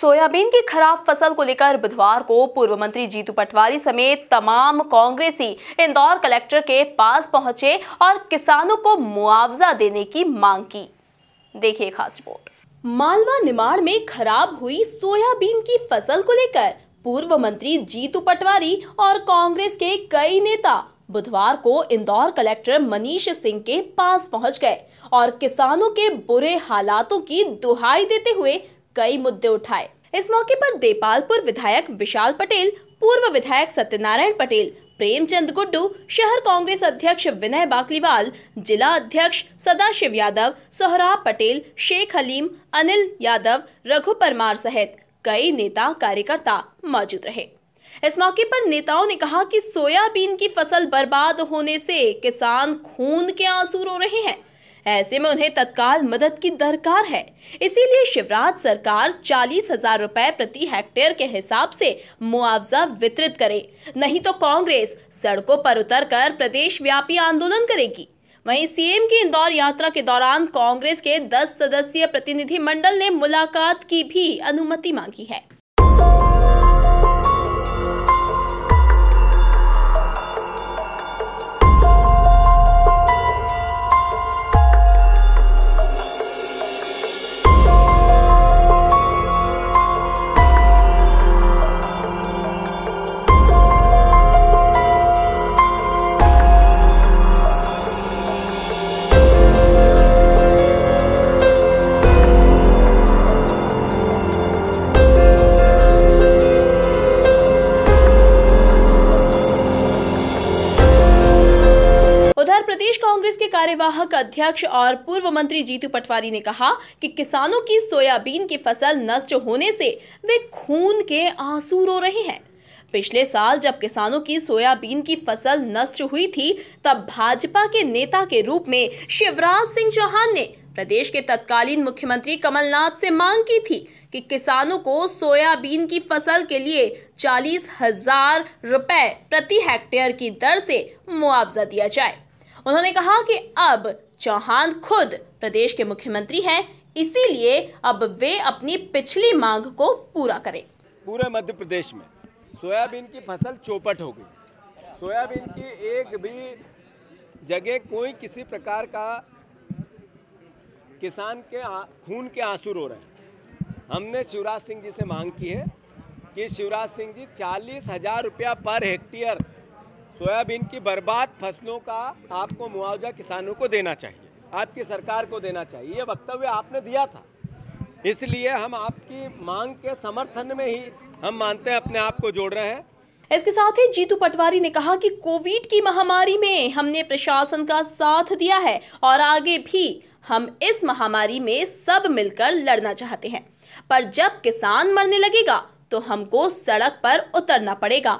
soybean की खराब फसल को लेकर बुधवार को पूर्व मंत्री जीतू पटवारी समेत तमाम कांग्रेसी इंदौर कलेक्टर के पास पहुंचे और किसानों को मुआवजा देने की मांग की देखिए खास रिपोर्ट मालवा निमाड़ में खराब हुई सोयाबीन की फसल को लेकर पूर्व मंत्री जीतू पटवारी और कांग्रेस के कई नेता बुधवार को इंदौर कलेक्टर मनीष सिंह के पास पहुंच गए और किसानों के बुरे हालातों की दुहाई देते हुए कई मुद्दे उठाए इस मौके पर देपालपुर विधायक विशाल पटेल पूर्व विधायक सत्यनारायण पटेल प्रेमचंद गुड्डू शहर कांग्रेस अध्यक्ष विनय बाकलीवाल जिला अध्यक्ष सदाशिव यादव सोहराब पटेल शेख हलीम अनिल यादव रघु परमार सहित कई नेता कार्यकर्ता मौजूद रहे इस मौके पर नेताओं ने कहा कि सोयाबीन की फसल बर्बाद होने से किसान खून के आंसू रो रहे हैं ऐसे में उन्हें तत्काल मदद की दरकार है इसीलिए शिवराज सरकार चालीस हजार रूपए प्रति हेक्टेयर के हिसाब से मुआवजा वितरित करे नहीं तो कांग्रेस सड़कों पर उतरकर प्रदेश व्यापी आंदोलन करेगी वहीं सीएम की इंदौर यात्रा के दौरान कांग्रेस के 10 सदस्यीय प्रतिनिधि मंडल ने मुलाकात की भी अनुमति मांगी है प्रदेश कांग्रेस के कार्यवाहक अध्यक्ष और पूर्व मंत्री जीतू पटवारी ने कहा कि किसानों की सोयाबीन की फसल नष्ट होने से वे खून के आंसू रो रहे हैं पिछले साल जब किसानों की सोयाबीन की फसल नष्ट हुई थी तब भाजपा के नेता के रूप में शिवराज सिंह चौहान ने प्रदेश के तत्कालीन मुख्यमंत्री कमलनाथ से मांग की थी कि किसानों को सोयाबीन की फसल के लिए चालीस हजार रुपए प्रति हेक्टेयर की दर से मुआवजा दिया जाए उन्होंने कहा कि अब चौहान खुद प्रदेश के मुख्यमंत्री हैं इसीलिए अब वे अपनी पिछली मांग को पूरा करें पूरे मध्य प्रदेश में सोयाबीन की फसल चौपट हो गई सोयाबीन की एक भी जगह कोई किसी प्रकार का किसान के खून के आंसू रो रहे हैं हमने शिवराज सिंह जी से मांग की है कि शिवराज सिंह जी चालीस हजार रुपया पर हेक्टेयर सोयाबीन की बर्बाद फसलों का आपको मुआवजा किसानों को देना चाहिए आपकी सरकार को देना चाहिए ये वक्तव्य आपने दिया था इसलिए हम आपकी मांग के समर्थन में ही हम मानते हैं अपने आप को जोड़ रहे हैं इसके साथ ही जीतू पटवारी ने कहा कि कोविड की महामारी में हमने प्रशासन का साथ दिया है और आगे भी हम इस महामारी में सब मिलकर लड़ना चाहते हैं पर जब किसान मरने लगेगा तो हमको सड़क पर उतरना पड़ेगा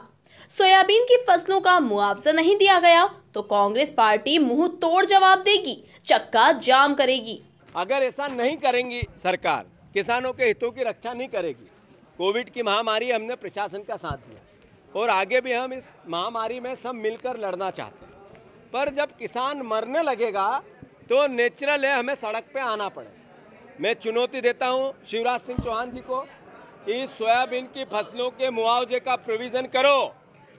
सोयाबीन की फसलों का मुआवजा नहीं दिया गया तो कांग्रेस पार्टी मुंह तोड़ जवाब देगी चक्का जाम करेगी अगर ऐसा नहीं करेंगी सरकार किसानों के हितों की रक्षा नहीं करेगी कोविड की महामारी हमने प्रशासन का साथ दिया और आगे भी हम इस महामारी में सब मिलकर लड़ना चाहते हैं पर जब किसान मरने लगेगा तो नेचुरल है हमें सड़क पे आना पड़े मैं चुनौती देता हूँ शिवराज सिंह चौहान जी को इस सोयाबीन की फसलों के मुआवजे का प्रोविज़न करो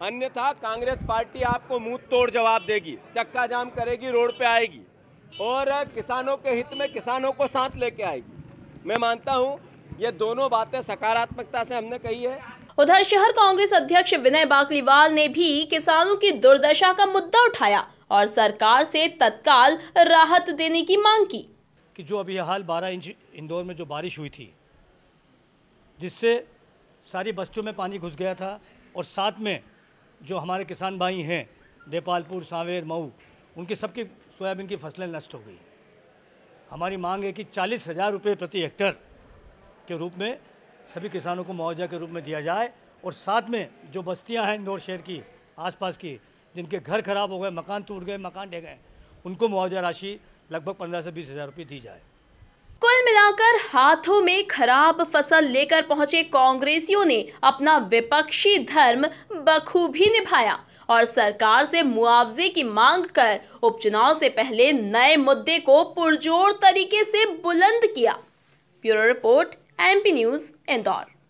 अन्यथा कांग्रेस पार्टी आपको मुंह तोड़ जवाब देगी चक्का जाम करेगी रोड पे आएगी और किसानों के हित में किसानों को साथ लेके आएगी मैं मानता हूँ ये दोनों बातें सकारात्मकता से हमने कही है उधर शहर कांग्रेस अध्यक्ष विनय बाकलीवाल ने भी किसानों की दुर्दशा का मुद्दा उठाया और सरकार से तत्काल राहत देने की मांग की कि जो अभी हाल 12 इंच इंदौर में जो बारिश हुई थी जिससे सारी बस्तियों में पानी घुस गया था और साथ में जो हमारे किसान भाई हैं देपालपुर सांवेर मऊ उनके सबकी सोयाबीन की फसलें नष्ट हो गई हमारी मांग है कि चालीस हज़ार रुपये प्रति हेक्टर के रूप में सभी किसानों को मुआवजा के रूप में दिया जाए और साथ में जो बस्तियां हैं इंदौर शहर की आसपास की जिनके घर खराब हो गए मकान टूट गए मकान ढह गए उनको मुआवजा राशि लगभग पंद्रह से बीस हज़ार रुपये दी जाए कुल मिलाकर हाथों में खराब फसल लेकर पहुंचे कांग्रेसियों ने अपना विपक्षी धर्म बखूबी निभाया और सरकार से मुआवजे की मांग कर उपचुनाव से पहले नए मुद्दे को पुरजोर तरीके से बुलंद किया bureau report MP news Indore